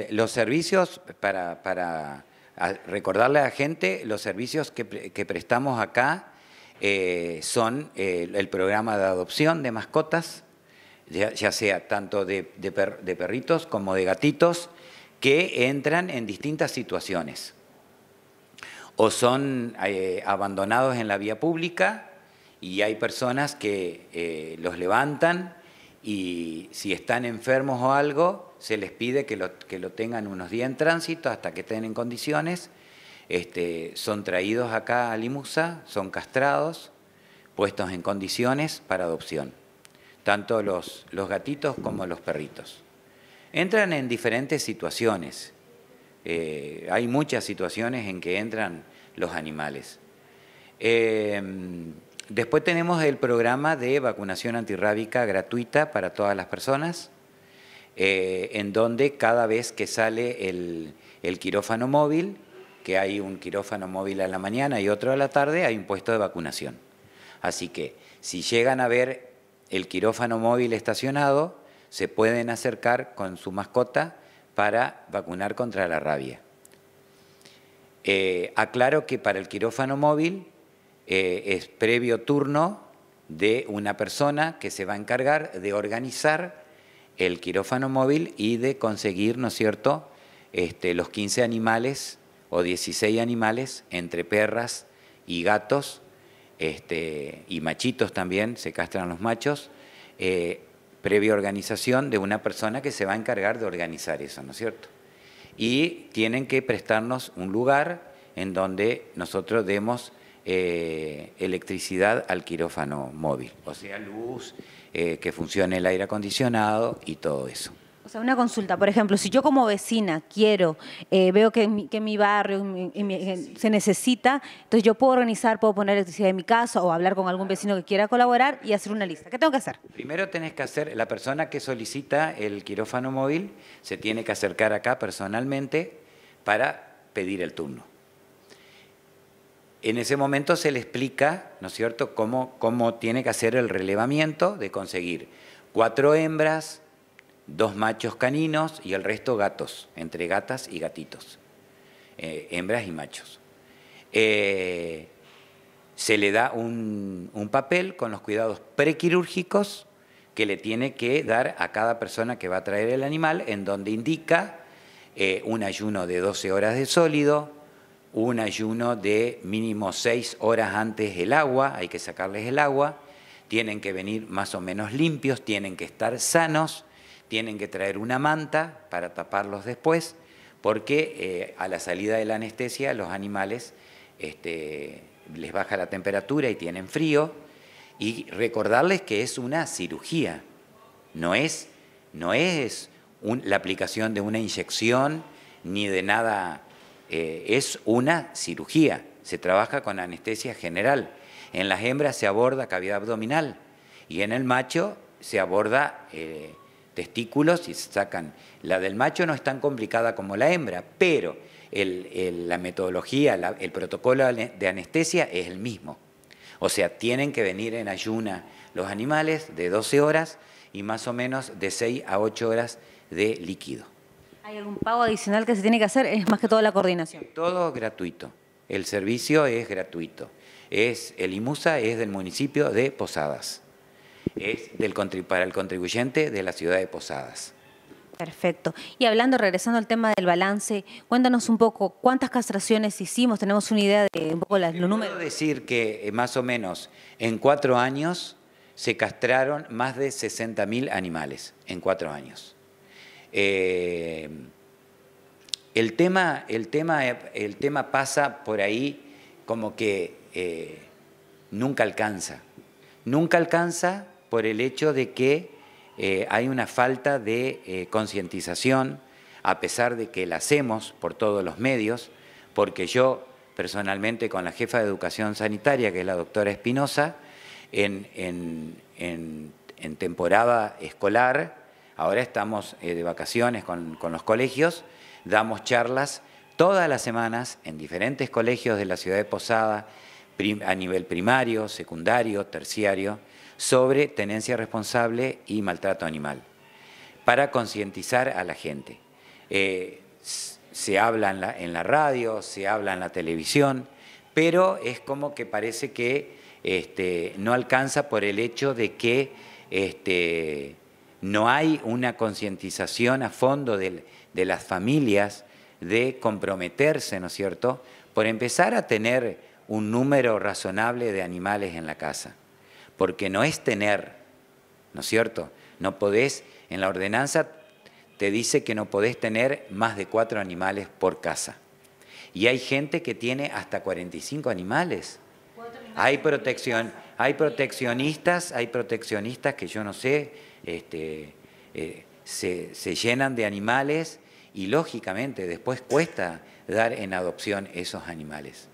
Eh, los servicios, para, recordarle a la gente, los servicios que, prestamos acá eh, son eh, el programa de adopción de mascotas, ya, sea tanto de, perritos como de gatitos, que entran en distintas situaciones. O son abandonados en la vía pública y hay personas que los levantan y si están enfermos o algo, se les pide que lo, que lo tengan unos días en tránsito hasta que estén en condiciones. Este, son traídos acá a Limusa, son castrados, puestos en condiciones para adopción, tanto los, gatitos como los perritos. Entran en diferentes situaciones. Eh, hay muchas situaciones en que entran los animales. Em, después tenemos el programa de vacunación antirrábica gratuita para todas las personas. Eh, en donde cada vez que sale el, quirófano móvil, que hay un quirófano móvil a la mañana y otro a la tarde, hay un puesto de vacunación. Así que si llegan a ver el quirófano móvil estacionado, se pueden acercar con su mascota para vacunar contra la rabia. Eh, aclaro que para el quirófano móvil eh, es previo turno de una persona que se va a encargar de organizar el quirófano móvil y de conseguir, ¿no es cierto?, este, los 15 animales o 16 animales entre perras y gatos este, y machitos también, se castran los machos, eh, previa organización de una persona que se va a encargar de organizar eso, ¿no es cierto? Y tienen que prestarnos un lugar en donde nosotros demos eh, electricidad al quirófano móvil, o sea, luz, eh, que funcione el aire acondicionado y todo eso. O sea, una consulta, por ejemplo, si yo como vecina quiero, eh, veo que mi, barrio se necesita, entonces yo puedo organizar, puedo poner electricidad en mi casa o hablar con algún vecino que quiera colaborar y hacer una lista. ¿Qué tengo que hacer? Primero tenés que hacer, la persona que solicita el quirófano móvil se tiene que acercar acá personalmente para pedir el turno. En ese momento se le explica, ¿no es cierto?, cómo, tiene que hacer el relevamiento de conseguir cuatro hembras, dos machos caninos y el resto gatos, entre gatas y gatitos, eh, hembras y machos. Eh, se le da un, papel con los cuidados prequirúrgicos que le tiene que dar a cada persona que va a traer el animal, en donde indica eh, un ayuno de 12 horas de sólido, un ayuno de mínimo seis horas antes del agua, hay que sacarles el agua, tienen que venir más o menos limpios, tienen que estar sanos, tienen que traer una manta para taparlos después, porque eh, a la salida de la anestesia los animales este, les baja la temperatura y tienen frío, y recordarles que es una cirugía, no es, no es la aplicación de una inyección ni de nada eh, es una cirugía, se trabaja con anestesia general. En las hembras se aborda cavidad abdominal y en el macho se aborda eh, testículos y se sacan. La del macho no es tan complicada como la hembra, pero la metodología, el protocolo de anestesia es el mismo. O sea, tienen que venir en ayuna los animales de 12 horas y más o menos de 6 a 8 horas de líquido. ¿Hay algún pago adicional que se tiene que hacer? Es más que todo la coordinación. Todo gratuito. El servicio es gratuito. Es, el IMUSA es del municipio de Posadas. Es del, para el contribuyente de la ciudad de Posadas. Perfecto. Y hablando, regresando al tema del balance, cuéntanos un poco cuántas castraciones hicimos, tenemos una idea de un poco los números. Quiero decir que eh, más o menos en cuatro años se castraron más de 60.000 animales, en cuatro años. Eh, el, tema, pasa por ahí como que eh, nunca alcanza. Nunca alcanza por el hecho de que eh, hay una falta de concientización, a pesar de que la hacemos por todos los medios, porque yo personalmente con la jefa de educación sanitaria, que es la doctora Espinosa, en temporada escolar, Ahora estamos eh, de vacaciones con, los colegios, damos charlas todas las semanas en diferentes colegios de la ciudad de Posada, a nivel primario, secundario, terciario, sobre tenencia responsable y maltrato animal, para concientizar a la gente. Eh, se habla en la, radio, se habla en la televisión, pero es como que parece que este, no alcanza por el hecho de que este, no hay una concientización a fondo de, las familias de comprometerse, ¿no es cierto?, por empezar a tener un número razonable de animales en la casa. Porque no es tener, ¿no es cierto? No podés, en la ordenanza te dice que no podés tener más de cuatro animales por casa. Y hay gente que tiene hasta 45 animales. Hay protección, hay proteccionistas, hay proteccionistas que yo no sé, este, eh, se, llenan de animales y lógicamente después cuesta dar en adopción esos animales.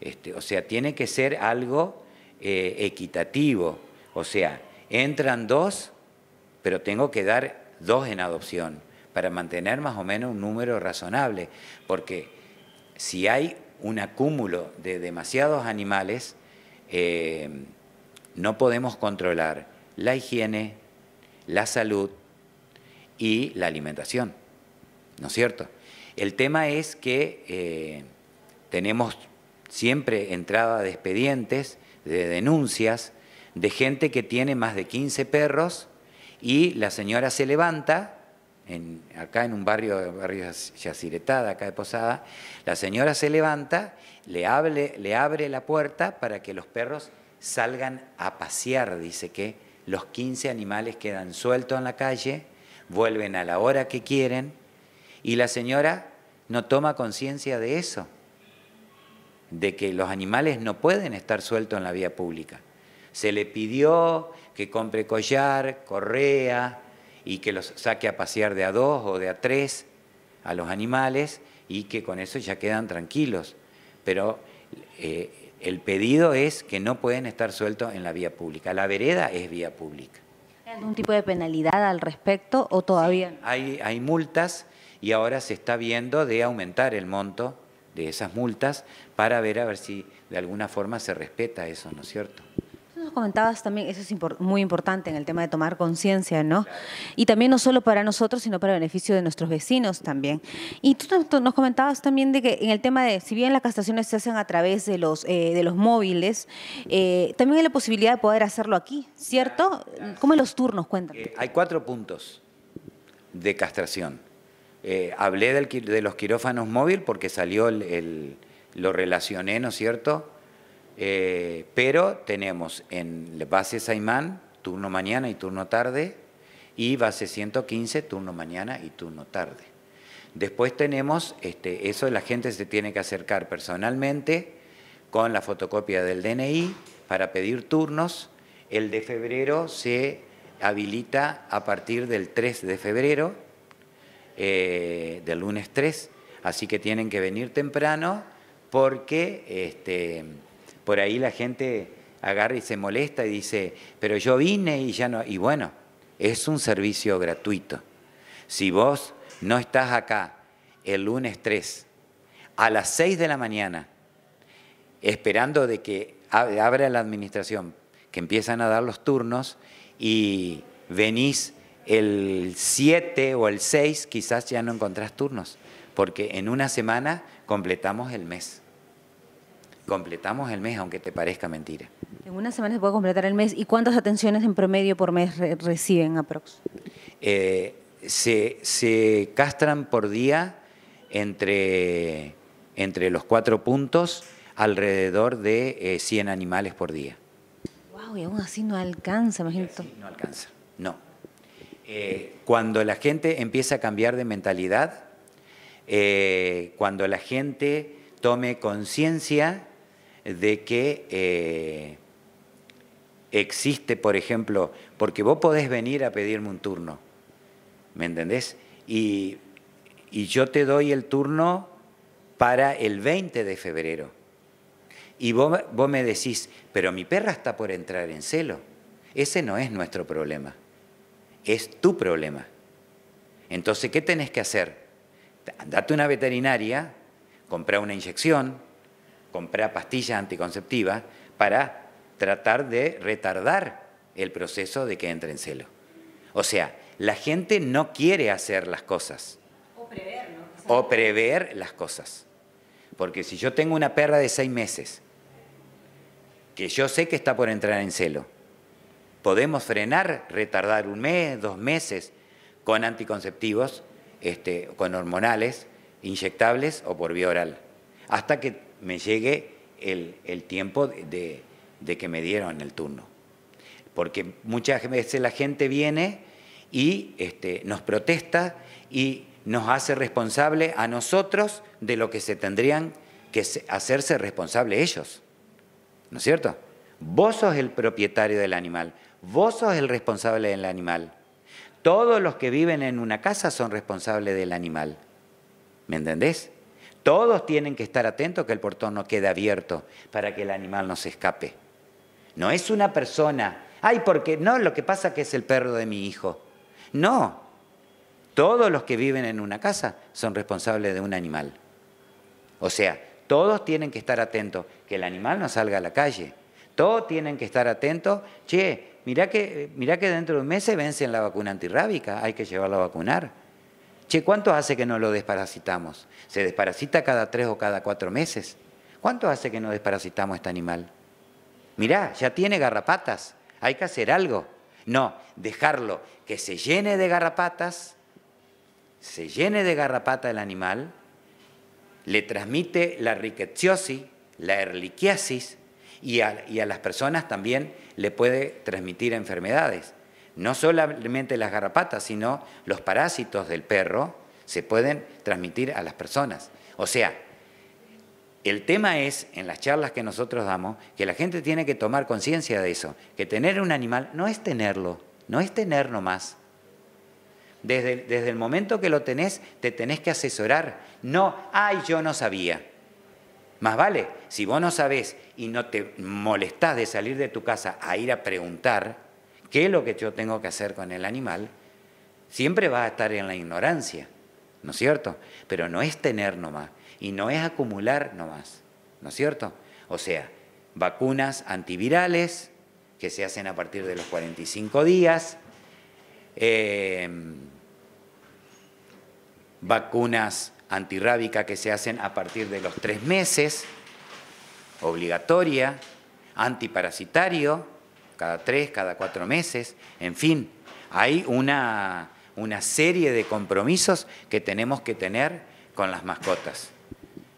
Este, o sea, tiene que ser algo eh, equitativo. O sea, entran dos, pero tengo que dar dos en adopción para mantener más o menos un número razonable. Porque si hay un acúmulo de demasiados animales, eh, no podemos controlar la higiene, la salud y la alimentación, ¿no es cierto? El tema es que eh, tenemos siempre entrada de expedientes, de denuncias, de gente que tiene más de 15 perros y la señora se levanta, en, acá en un barrio, barrio Yaciretada, acá de Posada, la señora se levanta, le, le abre la puerta para que los perros salgan a pasear, dice que los 15 animales quedan sueltos en la calle, vuelven a la hora que quieren y la señora no toma conciencia de eso, de que los animales no pueden estar sueltos en la vía pública. Se le pidió que compre collar, correa y que los saque a pasear de a dos o de a tres a los animales y que con eso ya quedan tranquilos. Pero eh, el pedido es que no pueden estar sueltos en la vía pública. La vereda es vía pública. ¿Hay algún tipo de penalidad al respecto o todavía? hay, hay multas y ahora se está viendo de aumentar el monto de esas multas para ver a ver si de alguna forma se respeta eso, ¿no es cierto? comentabas también, eso es muy importante en el tema de tomar conciencia, ¿no? Y también no solo para nosotros, sino para el beneficio de nuestros vecinos también. Y tú nos comentabas también de que en el tema de, si bien las castraciones se hacen a través de los, eh, de los móviles, eh, también hay la posibilidad de poder hacerlo aquí, ¿cierto? ¿Cómo los turnos? Cuéntame. Eh, hay cuatro puntos de castración. hablé del, de los quirófanos móvil porque salió el, el, lo relacioné, ¿no es cierto?, eh, pero tenemos en base Saimán, turno mañana y turno tarde, y base 115, turno mañana y turno tarde. Después tenemos, este, eso la gente se tiene que acercar personalmente con la fotocopia del DNI para pedir turnos. El de febrero se habilita a partir del 3 de febrero, eh, del lunes 3, así que tienen que venir temprano porque... Este, por ahí la gente agarra y se molesta y dice, pero yo vine y ya no. Y bueno, es un servicio gratuito. Si vos no estás acá el lunes 3 a las 6 de la mañana, esperando de que abra la administración, que empiezan a dar los turnos y venís el 7 o el 6, quizás ya no encontrás turnos, porque en una semana completamos el mes. Completamos el mes, aunque te parezca mentira. En una semana se puede completar el mes. ¿Y cuántas atenciones en promedio por mes reciben aprox? Eh, se, castran por día entre, entre los cuatro puntos alrededor de 100 eh, animales por día. ¡Wow! Y aún así no alcanza, imagínate. No alcanza, no. Eh, cuando la gente empieza a cambiar de mentalidad, eh, cuando la gente tome conciencia de que eh, existe, por ejemplo, porque vos podés venir a pedirme un turno, ¿me entendés? Y, yo te doy el turno para el 20 de febrero. Y vos, vos, me decís, pero mi perra está por entrar en celo. Ese no es nuestro problema, es tu problema. Entonces, ¿qué tenés que hacer? Andate a una veterinaria, compra una inyección, comprar pastillas anticonceptivas para tratar de retardar el proceso de que entre en celo. O sea, la gente no quiere hacer las cosas. O prever, prever las cosas. Porque si yo tengo una perra de seis meses, que yo sé que está por entrar en celo, podemos frenar, retardar un mes, dos meses con anticonceptivos, este, con hormonales, inyectables o por vía oral, hasta que me llegue el, tiempo de, que me dieron el turno. Porque muchas veces la gente viene y este, nos protesta y nos hace responsable a nosotros de lo que se tendrían que hacerse responsable ellos. ¿No es cierto? Vos sos el propietario del animal, vos sos el responsable del animal. Todos los que viven en una casa son responsables del animal. ¿Me entendés? Todos tienen que estar atentos que el portón no quede abierto para que el animal no se escape. No es una persona, ay, porque no, lo que pasa es que es el perro de mi hijo. No, todos los que viven en una casa son responsables de un animal. O sea, todos tienen que estar atentos que el animal no salga a la calle. Todos tienen que estar atentos, che, mirá que, que dentro de un mes se vence la vacuna antirrábica, hay que llevarla a vacunar. Che, ¿cuánto hace que no lo desparasitamos? ¿Se desparasita cada tres o cada cuatro meses? ¿Cuánto hace que no desparasitamos este animal? Mirá, ya tiene garrapatas, hay que hacer algo. No, dejarlo que se llene de garrapatas, se llene de garrapata el animal, le transmite la rickettsiosis, la erliquiasis, y a, las personas también le puede transmitir enfermedades no solamente las garrapatas, sino los parásitos del perro se pueden transmitir a las personas. O sea, el tema es, en las charlas que nosotros damos, que la gente tiene que tomar conciencia de eso, que tener un animal no es tenerlo, no es tener nomás. Desde, desde el momento que lo tenés, te tenés que asesorar. No, ay, yo no sabía. Más vale, si vos no sabés y no te molestás de salir de tu casa a ir a preguntar, qué es lo que yo tengo que hacer con el animal, siempre va a estar en la ignorancia, ¿no es cierto? Pero no es tener nomás y no es acumular nomás, ¿no es cierto? O sea, vacunas antivirales que se hacen a partir de los 45 días, em, vacunas antirrábicas que se hacen a partir de los tres meses, obligatoria, antiparasitario, cada tres, cada cuatro meses, en fin, hay una, serie de compromisos que tenemos que tener con las mascotas.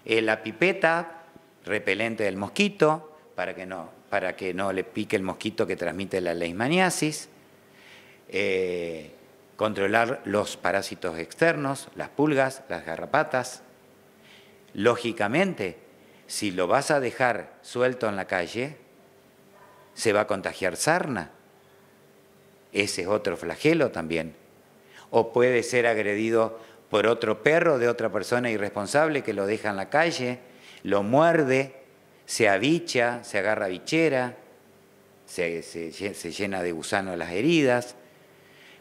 Eh, la pipeta, repelente del mosquito, para que, no, para que no le pique el mosquito que transmite la leishmaniasis. Eh, controlar los parásitos externos, las pulgas, las garrapatas. Lógicamente, si lo vas a dejar suelto en la calle, se va a contagiar sarna. Ese es otro flagelo también. O puede ser agredido por otro perro de otra persona irresponsable que lo deja en la calle, lo muerde, se avicha, se agarra bichera, se, llena de gusano las heridas,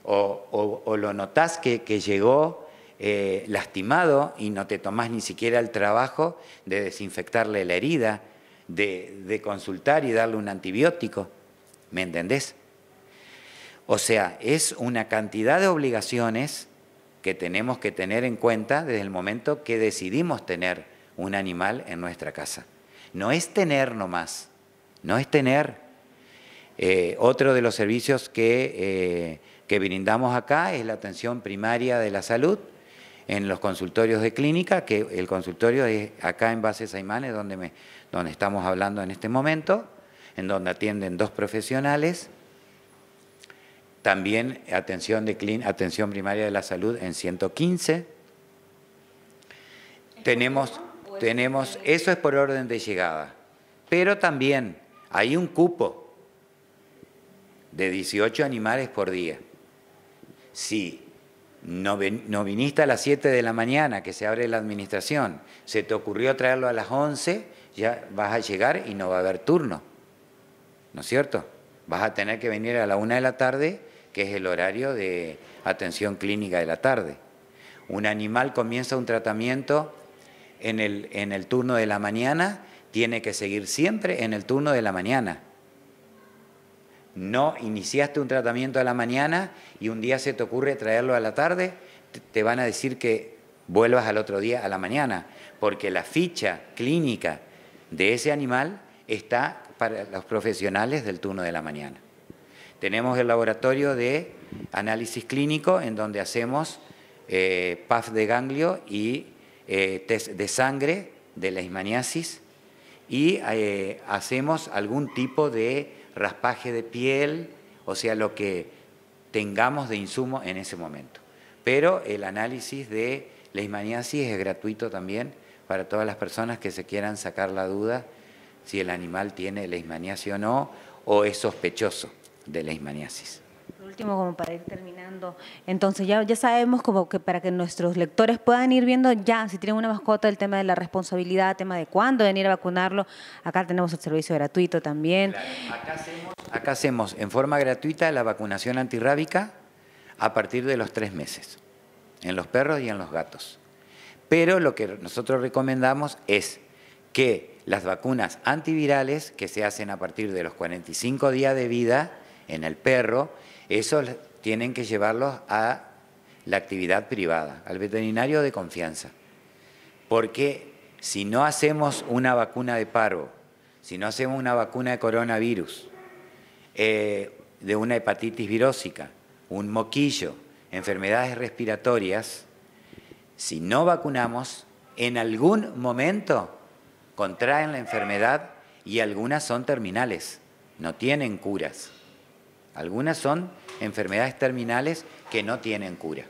o, lo notás que, llegó eh, lastimado y no te tomás ni siquiera el trabajo de desinfectarle la herida de, consultar y darle un antibiótico. ¿Me entendés? O sea, es una cantidad de obligaciones que tenemos que tener en cuenta desde el momento que decidimos tener un animal en nuestra casa. No es tener nomás, no es tener. Eh, otro de los servicios que, eh, que brindamos acá es la atención primaria de la salud en los consultorios de clínica, que el consultorio es acá en Base Aimanes donde me, donde estamos hablando en este momento, en donde atienden dos profesionales. También atención, de atención primaria de la salud en 115. Tenemos, tenemos, eso es por orden de llegada, pero también hay un cupo de 18 animales por día. Si no, no viniste a las 7 de la mañana, que se abre la administración, se te ocurrió traerlo a las 11, ya vas a llegar y no va a haber turno, ¿no es cierto? Vas a tener que venir a la una de la tarde, que es el horario de atención clínica de la tarde. Un animal comienza un tratamiento en el, en el turno de la mañana, tiene que seguir siempre en el turno de la mañana. No iniciaste un tratamiento a la mañana y un día se te ocurre traerlo a la tarde, te van a decir que vuelvas al otro día a la mañana, porque la ficha clínica de ese animal está para los profesionales del turno de la mañana. Tenemos el laboratorio de análisis clínico en donde hacemos eh, de ganglio y eh, test de sangre de la hismaniasis y eh, hacemos algún tipo de raspaje de piel, o sea, lo que tengamos de insumo en ese momento. Pero el análisis de la hismaniasis es gratuito también para todas las personas que se quieran sacar la duda si el animal tiene leishmaniasis o no, o es sospechoso de leishmaniasis. Por último, como para ir terminando, entonces ya, ya sabemos como que para que nuestros lectores puedan ir viendo ya, si tienen una mascota, el tema de la responsabilidad, el tema de cuándo venir a vacunarlo, acá tenemos el servicio gratuito también. acá hacemos en forma gratuita la vacunación antirrábica a partir de los tres meses, en los perros y en los gatos. Pero lo que nosotros recomendamos es que las vacunas antivirales que se hacen a partir de los 45 días de vida en el perro, esos tienen que llevarlos a la actividad privada, al veterinario de confianza. Porque si no hacemos una vacuna de paro, si no hacemos una vacuna de coronavirus, eh, de una hepatitis virósica, un moquillo, enfermedades respiratorias, si no vacunamos, en algún momento contraen la enfermedad y algunas son terminales, no tienen curas. Algunas son enfermedades terminales que no tienen cura.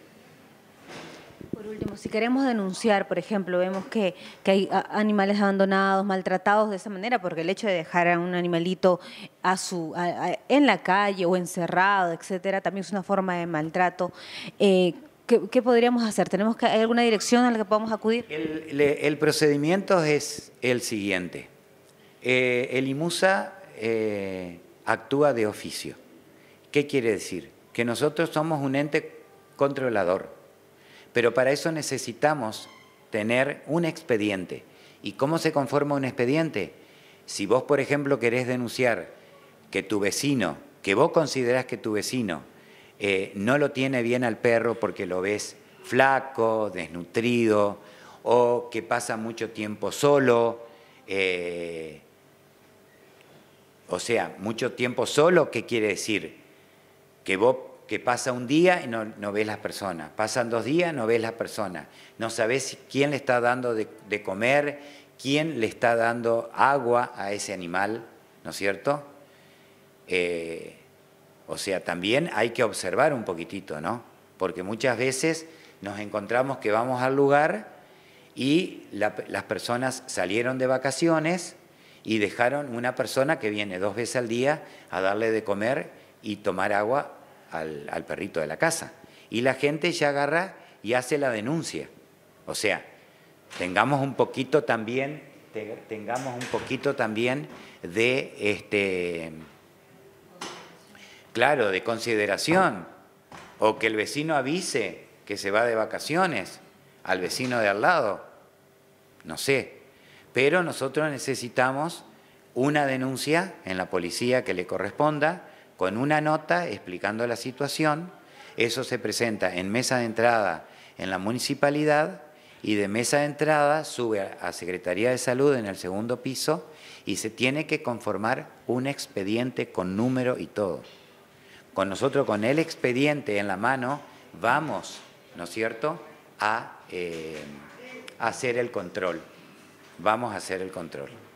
Por último, si queremos denunciar, por ejemplo, vemos que, hay animales abandonados, maltratados de esa manera, porque el hecho de dejar a un animalito a en la calle o encerrado, etcétera, también es una forma de maltrato. Eh, ¿Qué, podríamos hacer? ¿Tenemos ¿Hay alguna dirección a la que podamos acudir? El, procedimiento es el siguiente. Eh, el IMUSA eh, actúa de oficio. ¿Qué quiere decir? Que nosotros somos un ente controlador, pero para eso necesitamos tener un expediente. ¿Y cómo se conforma un expediente? Si vos, por ejemplo, querés denunciar que tu vecino, que vos considerás que tu vecino eh, no lo tiene bien al perro porque lo ves flaco, desnutrido, o que pasa mucho tiempo solo, eh, o sea, mucho tiempo solo, ¿qué quiere decir? Que vos que pasa un día y no, no, ves las personas, pasan dos días, y no ves las personas, no sabes quién le está dando de, comer, quién le está dando agua a ese animal, ¿no es cierto? Eh, o sea, también hay que observar un poquitito, ¿no? Porque muchas veces nos encontramos que vamos al lugar y las personas salieron de vacaciones y dejaron una persona que viene dos veces al día a darle de comer y tomar agua al, perrito de la casa. Y la gente ya agarra y hace la denuncia. O sea, tengamos un poquito también, tengamos un poquito también de este claro, de consideración, ah. o que el vecino avise que se va de vacaciones al vecino de al lado, no sé, pero nosotros necesitamos una denuncia en la policía que le corresponda con una nota explicando la situación, eso se presenta en mesa de entrada en la municipalidad y de mesa de entrada sube a Secretaría de Salud en el segundo piso y se tiene que conformar un expediente con número y todo con nosotros, con el expediente en la mano, vamos, ¿no es cierto?, a eh, hacer el control. Vamos a hacer el control.